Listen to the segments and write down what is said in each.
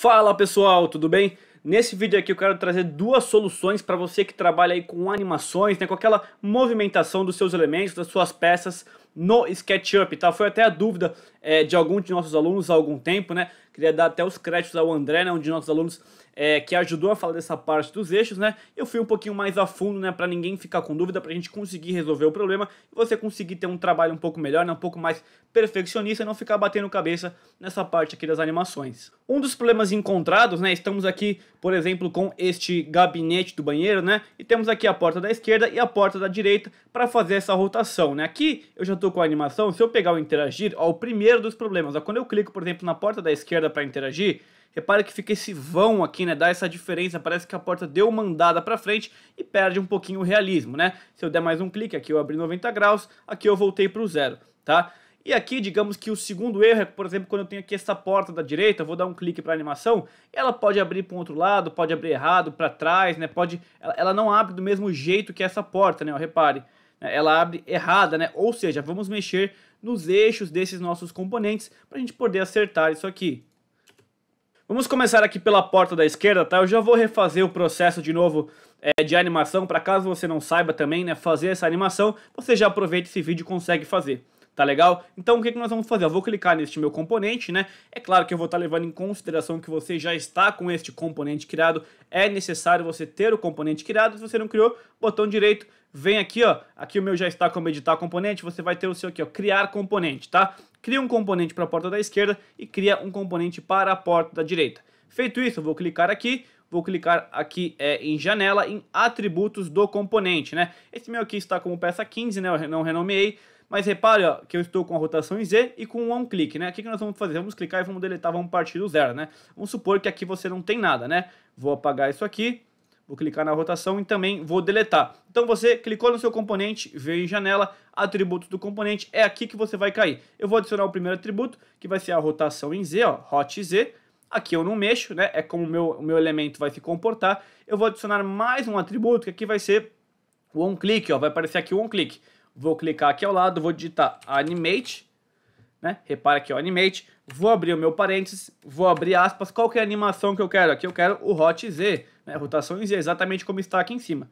Fala pessoal, tudo bem? Nesse vídeo aqui eu quero trazer duas soluções para você que trabalha aí com animações, né, com aquela movimentação dos seus elementos, das suas peças no SketchUp, tá? Foi até a dúvida é, de algum de nossos alunos há algum tempo, né? Queria dar até os créditos ao André, né, um de nossos alunos é, que ajudou a falar dessa parte dos eixos, né? Eu fui um pouquinho mais a fundo, né, para ninguém ficar com dúvida, para a gente conseguir resolver o problema e você conseguir ter um trabalho um pouco melhor, né, um pouco mais perfeccionista e não ficar batendo cabeça nessa parte aqui das animações. Um dos problemas encontrados, né, estamos aqui, por exemplo, com este gabinete do banheiro, né, e temos aqui a porta da esquerda e a porta da direita para fazer essa rotação, né? Aqui eu já estou com a animação, se eu pegar o interagir, ó, o primeiro dos problemas, ó, quando eu clico, por exemplo, na porta da esquerda para interagir, repare que fica esse vão aqui, né? Dá essa diferença, parece que a porta deu uma andada para frente e perde um pouquinho o realismo, né? Se eu der mais um clique, aqui eu abri 90 graus, aqui eu voltei para o zero, tá? E aqui, digamos que o segundo erro é, por exemplo, quando eu tenho aqui essa porta da direita, vou dar um clique para animação, ela pode abrir para um outro lado, pode abrir errado, para trás, né? Pode, ela, ela, não abre do mesmo jeito que essa porta, né? Ó, repare, né? ela abre errada, né? Ou seja, vamos mexer nos eixos desses nossos componentes para a gente poder acertar isso aqui. Vamos começar aqui pela porta da esquerda, tá? Eu já vou refazer o processo de novo é, de animação, para caso você não saiba também, né, fazer essa animação, você já aproveita esse vídeo e consegue fazer. Tá legal? Então o que, que nós vamos fazer? Eu vou clicar neste meu componente, né? É claro que eu vou estar tá levando em consideração que você já está com este componente criado. É necessário você ter o componente criado. Se você não criou, botão direito, vem aqui, ó. Aqui o meu já está como editar componente. Você vai ter o seu aqui, ó, criar componente, tá? cria um componente para a porta da esquerda e cria um componente para a porta da direita. Feito isso, eu vou clicar aqui, vou clicar aqui é, em janela, em atributos do componente, né? Esse meu aqui está como peça 15, né? Eu não renomeei, mas repare ó, que eu estou com a rotação em Z e com um clique, né? O que, que nós vamos fazer? Vamos clicar e vamos deletar, vamos partir do zero, né? Vamos supor que aqui você não tem nada, né? Vou apagar isso aqui, vou clicar na rotação e também vou deletar. Então você clicou no seu componente, veio em janela, atributo do componente, é aqui que você vai cair. Eu vou adicionar o primeiro atributo, que vai ser a rotação em Z, ó, hot Z. Aqui eu não mexo, né? É como o meu, o meu elemento vai se comportar. Eu vou adicionar mais um atributo, que aqui vai ser o on-click, ó, vai aparecer aqui o on-click. Vou clicar aqui ao lado, vou digitar animate, né? Repara aqui, o animate. Vou abrir o meu parênteses, vou abrir aspas. Qual que é a animação que eu quero? Aqui eu quero o hot Z. Né? Rotações é exatamente como está aqui em cima.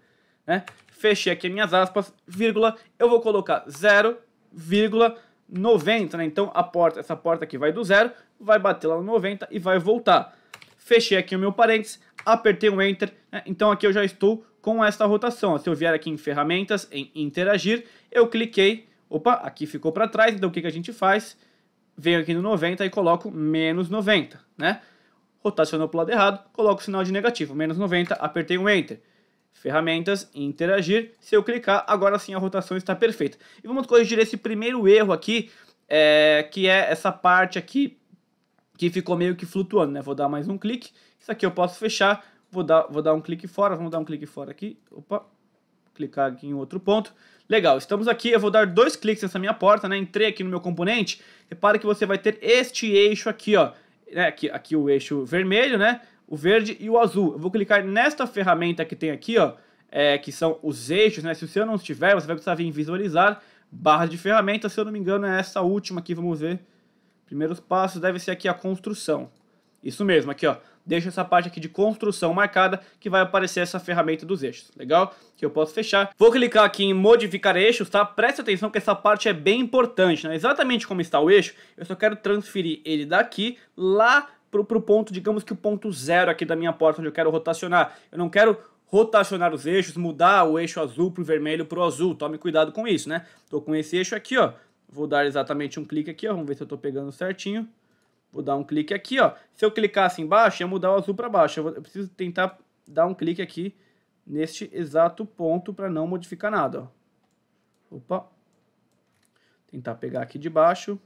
Né? Fechei aqui minhas aspas, vírgula, eu vou colocar 0,90, né? Então a porta, essa porta aqui vai do zero, vai bater lá no 90 e vai voltar. Fechei aqui o meu parênteses, apertei o Enter, né? então aqui eu já estou com esta rotação. Se eu vier aqui em ferramentas, em interagir, eu cliquei, opa, aqui ficou para trás, então o que, que a gente faz? Venho aqui no 90 e coloco menos 90, né? rotacionou para o lado errado, coloco o sinal de negativo, menos 90, apertei o Enter. Ferramentas, interagir, se eu clicar, agora sim a rotação está perfeita. E vamos corrigir esse primeiro erro aqui, é, que é essa parte aqui que ficou meio que flutuando, né? Vou dar mais um clique, isso aqui eu posso fechar, vou dar, vou dar um clique fora, vamos dar um clique fora aqui, opa, clicar aqui em outro ponto. Legal, estamos aqui, eu vou dar dois cliques nessa minha porta, né? Entrei aqui no meu componente, repara que você vai ter este eixo aqui, ó, né, aqui, aqui o eixo vermelho, né, o verde e o azul. Eu vou clicar nesta ferramenta que tem aqui, ó, é, que são os eixos, né? Se o seu não estiver, você vai precisar vir visualizar barra de ferramentas, se eu não me engano é essa última aqui, vamos ver. Primeiros passos deve ser aqui a construção. Isso mesmo, aqui ó, deixo essa parte aqui de construção marcada, que vai aparecer essa ferramenta dos eixos, legal? Que eu posso fechar. Vou clicar aqui em modificar eixos, tá? Preste atenção que essa parte é bem importante, né? Exatamente como está o eixo, eu só quero transferir ele daqui lá pro, pro ponto, digamos que o ponto zero aqui da minha porta, onde eu quero rotacionar. Eu não quero rotacionar os eixos, mudar o eixo azul pro vermelho pro azul. Tome cuidado com isso, né? Tô com esse eixo aqui, ó. Vou dar exatamente um clique aqui, ó. Vamos ver se eu tô pegando certinho. Vou dar um clique aqui, ó. Se eu clicar assim embaixo, ia mudar o azul para baixo. Eu, vou, eu, preciso tentar dar um clique aqui neste exato ponto para não modificar nada, ó. Opa. Tentar pegar aqui de baixo.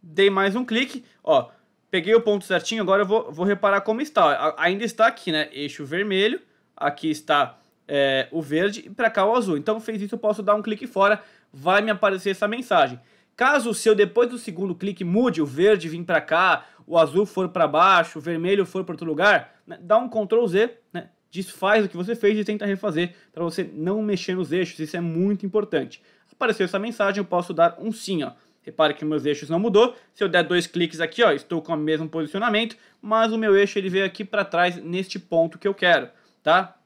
Dei mais um clique, ó. Peguei o ponto certinho, agora eu vou, vou reparar como está. Ainda está aqui, né? Eixo vermelho. Aqui está é, o verde e para cá o azul. Então, fez isso, eu posso dar um clique fora. Vai me aparecer essa mensagem. Caso o seu depois do segundo clique mude, o verde vir para cá, o azul for para baixo, o vermelho for para outro lugar, né? dá um Ctrl Z, né? desfaz o que você fez e tenta refazer para você não mexer nos eixos, isso é muito importante. Apareceu essa mensagem, eu posso dar um sim, ó. Repare que meus eixos não mudou. Se eu der dois cliques aqui, ó, estou com o mesmo posicionamento, mas o meu eixo ele veio aqui para trás neste ponto que eu quero, tá?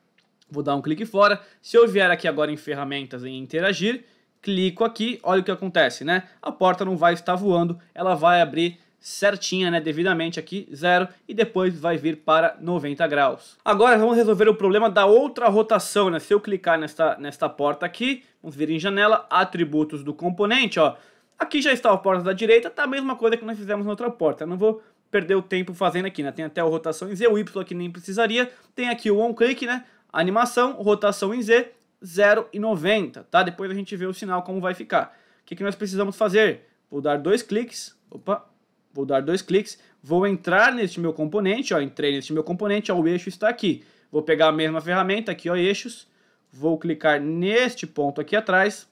Vou dar um clique fora. Se eu vier aqui agora em ferramentas em interagir, clico aqui, olha o que acontece, né? A porta não vai estar voando, ela vai abrir certinha, né, devidamente aqui, zero, e depois vai vir para 90 graus. Agora vamos resolver o problema da outra rotação, né? Se eu clicar nesta, nesta porta aqui, vamos vir em janela, atributos do componente, ó. Aqui já está a porta da direita, tá a mesma coisa que nós fizemos na outra porta, eu não vou perder o tempo fazendo aqui, né? Tem até o rotação em Z, o Y que nem precisaria, tem aqui o on-click, né? Animação, rotação em Z, 0,90, tá? Depois a gente vê o sinal como vai ficar. O que, que nós precisamos fazer? Vou dar dois cliques, opa, vou dar dois cliques, vou entrar neste meu componente, ó, entrei neste meu componente, ó, o eixo está aqui. Vou pegar a mesma ferramenta aqui, ó, eixos, vou clicar neste ponto aqui atrás,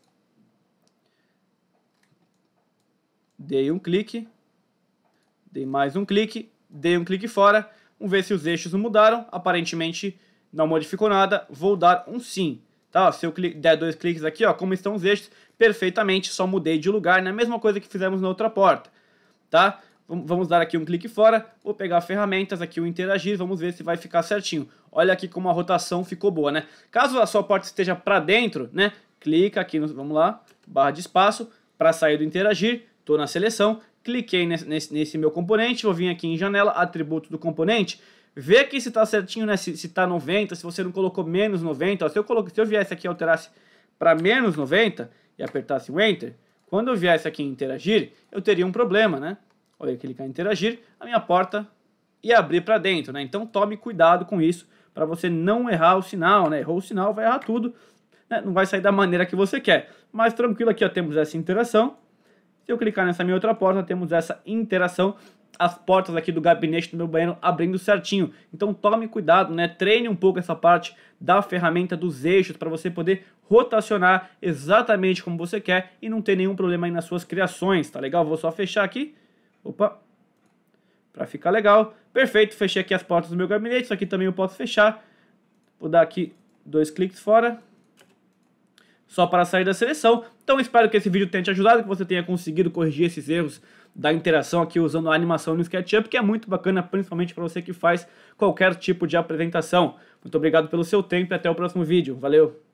dei um clique, dei mais um clique, dei um clique fora, vamos ver se os eixos mudaram, aparentemente não modificou nada, vou dar um sim. Tá, se eu der dois cliques aqui, ó, como estão os eixos, perfeitamente, só mudei de lugar, né? A mesma coisa que fizemos na outra porta, tá? Vamos dar aqui um clique fora, vou pegar ferramentas, aqui o interagir, vamos ver se vai ficar certinho. Olha aqui como a rotação ficou boa, né? Caso a sua porta esteja para dentro, né? Clica aqui, no, vamos lá, barra de espaço, para sair do interagir, estou na seleção, cliquei nesse, nesse, nesse meu componente, vou vir aqui em janela, atributo do componente, vê que se tá certinho, né? Se, se tá 90, se você não colocou menos 90, ó, se eu, coloquei, se eu viesse aqui e alterasse para menos 90 e apertasse o Enter, quando eu viesse aqui em interagir, eu teria um problema, né? Olha, clicar em interagir, a minha porta ia abrir para dentro, né? Então tome cuidado com isso para você não errar o sinal, né? Errou o sinal, vai errar tudo, né? não vai sair da maneira que você quer. Mas tranquilo, aqui ó, temos essa interação. Se eu clicar nessa minha outra porta, temos essa interação as portas aqui do gabinete do meu banheiro abrindo certinho. Então tome cuidado, né? Treine um pouco essa parte da ferramenta dos eixos para você poder rotacionar exatamente como você quer e não ter nenhum problema aí nas suas criações, tá legal? Vou só fechar aqui. Opa. Para ficar legal. Perfeito, fechei aqui as portas do meu gabinete, isso aqui também eu posso fechar. Vou dar aqui dois cliques fora só para sair da seleção. Então espero que esse vídeo tenha te ajudado, que você tenha conseguido corrigir esses erros da interação aqui usando a animação no SketchUp, que é muito bacana, principalmente para você que faz qualquer tipo de apresentação. Muito obrigado pelo seu tempo e até o próximo vídeo. Valeu!